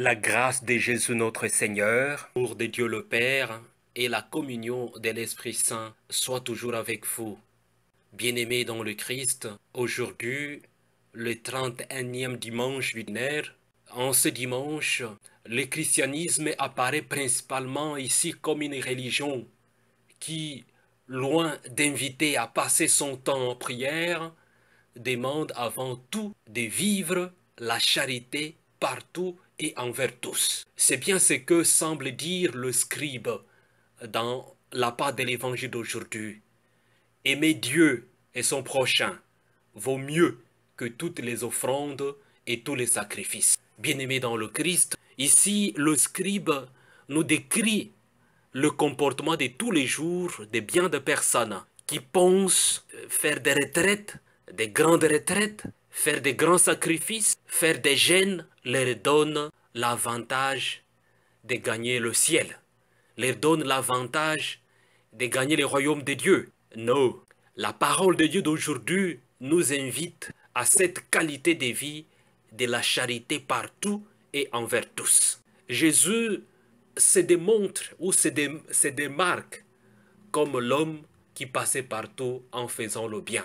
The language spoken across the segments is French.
La grâce de Jésus notre Seigneur, pour de Dieu le Père, et la communion de l'Esprit Saint soit toujours avec vous. Bien-aimés dans le Christ, aujourd'hui, le 31e dimanche lunaire, en ce dimanche, le christianisme apparaît principalement ici comme une religion qui, loin d'inviter à passer son temps en prière, demande avant tout de vivre la charité partout et envers tous. C'est bien ce que semble dire le scribe dans la part de l'évangile d'aujourd'hui. Aimer Dieu et son prochain vaut mieux que toutes les offrandes et tous les sacrifices. bien aimé dans le Christ, ici le scribe nous décrit le comportement de tous les jours des biens de personnes qui pensent faire des retraites, des grandes retraites, faire des grands sacrifices, faire des gènes, leur donne l'avantage de gagner le ciel, leur donne l'avantage de gagner le royaume de Dieu. Non, la parole de Dieu d'aujourd'hui nous invite à cette qualité de vie de la charité partout et envers tous. Jésus se démontre ou se, se démarque comme l'homme qui passait partout en faisant le bien,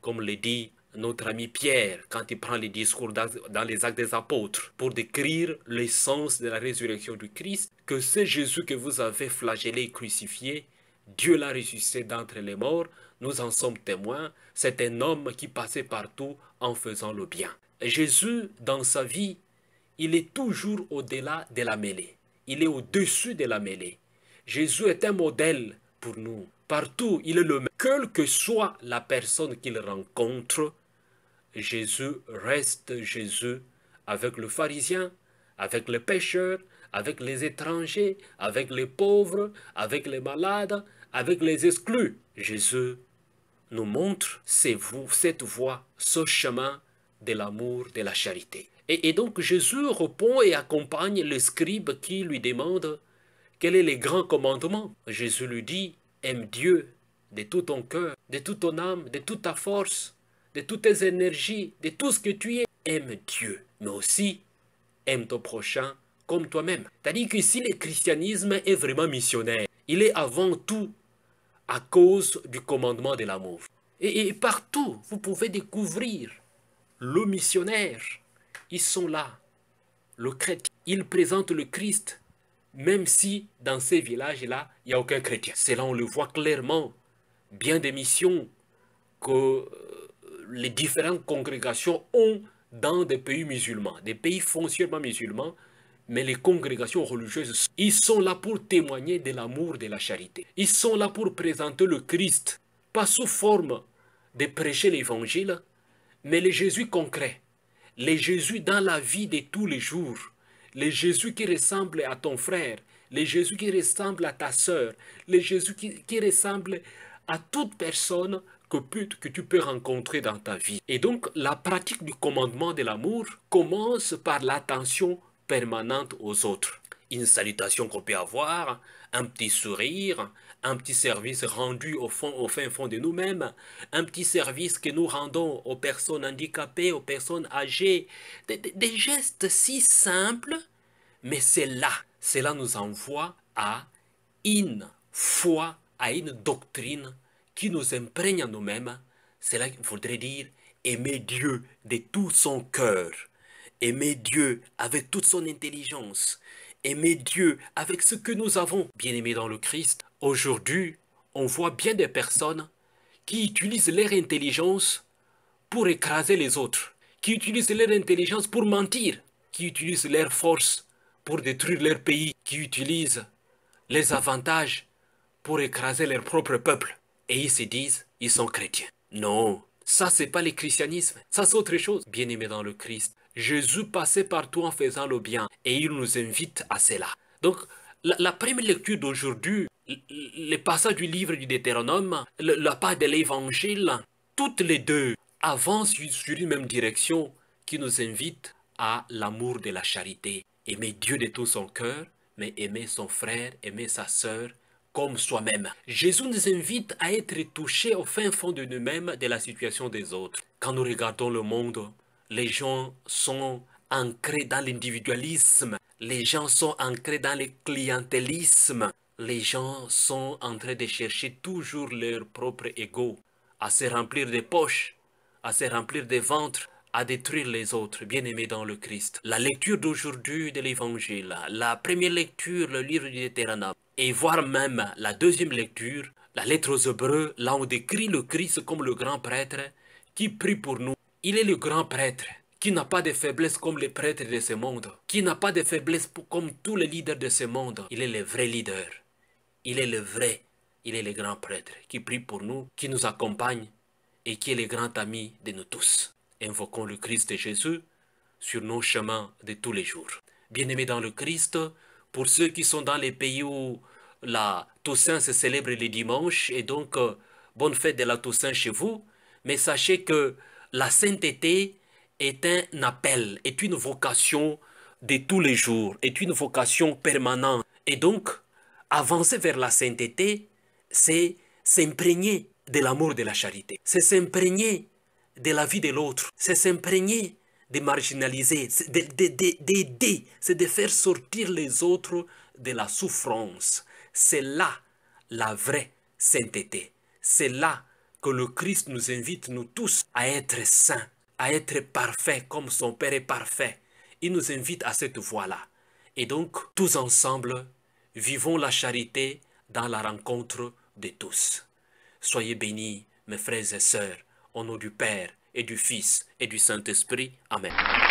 comme le dit notre ami Pierre, quand il prend les discours dans les actes des apôtres pour décrire l'essence de la résurrection du Christ, que c'est Jésus que vous avez flagellé et crucifié, Dieu l'a ressuscité d'entre les morts, nous en sommes témoins, c'est un homme qui passait partout en faisant le bien. Jésus, dans sa vie, il est toujours au-delà de la mêlée, il est au-dessus de la mêlée. Jésus est un modèle pour nous. Partout, il est le même. Quelle que soit la personne qu'il rencontre, Jésus reste Jésus avec le pharisien, avec les pécheurs, avec les étrangers, avec les pauvres, avec les malades, avec les exclus. Jésus nous montre cette voie, ce chemin de l'amour, de la charité. Et, donc Jésus répond et accompagne le scribe qui lui demande quel est les grands commandements. Jésus lui dit, aime Dieu de tout ton cœur, de toute ton âme, de toute ta force, de toutes tes énergies, de tout ce que tu es. Aime Dieu, mais aussi aime ton prochain comme toi-même. à que si le christianisme est vraiment missionnaire, il est avant tout à cause du commandement de l'amour. Et, et, partout, vous pouvez découvrir le missionnaire. Ils sont là, le chrétien. Ils présentent le Christ, même si dans ces villages-là, il n'y a aucun chrétien. C'est là on le voit clairement. Bien des missions que euh, les différentes congrégations ont dans des pays musulmans, des pays foncièrement musulmans, mais les congrégations religieuses, ils sont là pour témoigner de l'amour de la charité. Ils sont là pour présenter le Christ, pas sous forme de prêcher l'évangile, mais le Jésus concret, les Jésus dans la vie de tous les jours, les Jésus qui ressemblent à ton frère, les Jésus qui ressemblent à ta sœur, les Jésus qui, qui ressemble à toute personne que, que tu peux rencontrer dans ta vie. Et donc, la pratique du commandement de l'amour commence par l'attention permanente aux autres. Une salutation qu'on peut avoir, un petit sourire, un petit service rendu au, fond, au fin fond de nous-mêmes, un petit service que nous rendons aux personnes handicapées, aux personnes âgées. Des, gestes si simples, mais c'est là, cela nous envoie à une foi, à une doctrine qui nous imprègne en nous-mêmes, cela voudrait dire aimer Dieu de tout son cœur, aimer Dieu avec toute son intelligence, aimer Dieu avec ce que nous avons, bien aimé dans le Christ. Aujourd'hui, on voit bien des personnes qui utilisent leur intelligence pour écraser les autres, qui utilisent leur intelligence pour mentir, qui utilisent leur force pour détruire leur pays, qui utilisent les avantages pour écraser leur propre peuple et ils se disent, ils sont chrétiens. Non, ça c'est pas le christianisme, ça c'est autre chose. bien aimé dans le Christ, Jésus passait partout en faisant le bien et il nous invite à cela. Donc, la, première lecture d'aujourd'hui, Le passage du livre du Deutéronome, la part de l'évangile, toutes les deux avancent sur une même direction qui nous invite à l'amour de la charité. Aimer Dieu de tout son cœur, mais aimer son frère, aimer sa sœur, comme soi-même. Jésus nous invite à être touchés au fin fond de nous-mêmes de la situation des autres. Quand nous regardons le monde, les gens sont ancrés dans l'individualisme, les gens sont ancrés dans le clientélisme, les gens sont en train de chercher toujours leur propre ego, à se remplir des poches, à se remplir des ventres, à détruire les autres, bien-aimés dans le Christ. La lecture d'aujourd'hui de l'Évangile, la première lecture, le livre du Deutéronome, et voir même la deuxième lecture, la lettre aux Hébreux, là on décrit le Christ comme le grand prêtre qui prie pour nous. Il est le grand prêtre qui n'a pas de faiblesse comme les prêtres de ce monde, qui n'a pas de faiblesse comme tous les leaders de ce monde. Il est le vrai leader, il est le vrai, il est le grand prêtre qui prie pour nous, qui nous accompagne et qui est le grand ami de nous tous. Invoquons le Christ de Jésus sur nos chemins de tous les jours. Bien-aimés dans le Christ, pour ceux qui sont dans les pays où la Toussaint se célèbre le dimanche, et donc euh, bonne fête de la Toussaint chez vous, mais sachez que la sainteté est un appel, est une vocation de tous les jours, est une vocation permanente. Et donc, avancer vers la sainteté, c'est s'imprégner de l'amour de la charité, c'est s'imprégner de la vie de l'autre, c'est s'imprégner de marginaliser, d'aider, c'est de faire sortir les autres de la souffrance. C'est là la vraie sainteté. C'est là que le Christ nous invite, nous tous, à être saints, à être parfaits comme son Père est parfait. Il nous invite à cette voie-là. Et donc, tous ensemble, vivons la charité dans la rencontre de tous. Soyez bénis, mes frères et sœurs, au nom du Père, et du Fils et du Saint-Esprit. Amen.